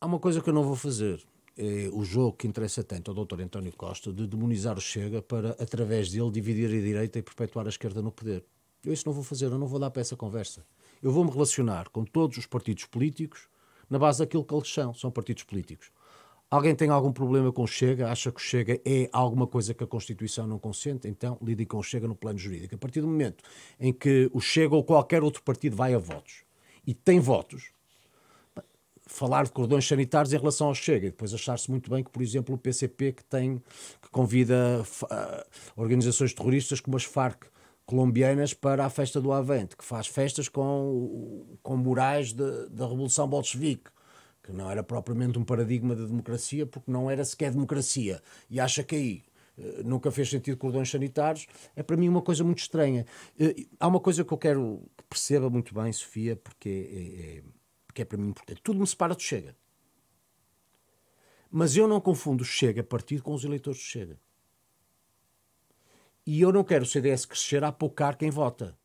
Há uma coisa que eu não vou fazer. É o jogo que interessa tanto ao doutor António Costa de demonizar o Chega para, através dele, dividir a direita e perpetuar a esquerda no poder. Eu isso não vou fazer, eu não vou dar para essa conversa. Eu vou me relacionar com todos os partidos políticos na base daquilo que eles são, são partidos políticos. Alguém tem algum problema com o Chega, acha que o Chega é alguma coisa que a Constituição não consente, então lide com o Chega no plano jurídico. A partir do momento em que o Chega ou qualquer outro partido vai a votos e tem votos, falar de cordões sanitários em relação ao Chega e depois achar-se muito bem que, por exemplo, o PCP que tem, que convida uh, organizações terroristas como as Farc colombianas para a festa do Avente, que faz festas com, com murais de, da Revolução Bolchevique, que não era propriamente um paradigma de democracia, porque não era sequer democracia, e acha que aí eh, nunca fez sentido cordões sanitários, é para mim uma coisa muito estranha. Eh, há uma coisa que eu quero que perceba muito bem, Sofia, porque é, é, é que é para mim importante. Tudo me separa do Chega. Mas eu não confundo o Chega partido com os eleitores do Chega. E eu não quero o CDS crescer a apocar quem vota.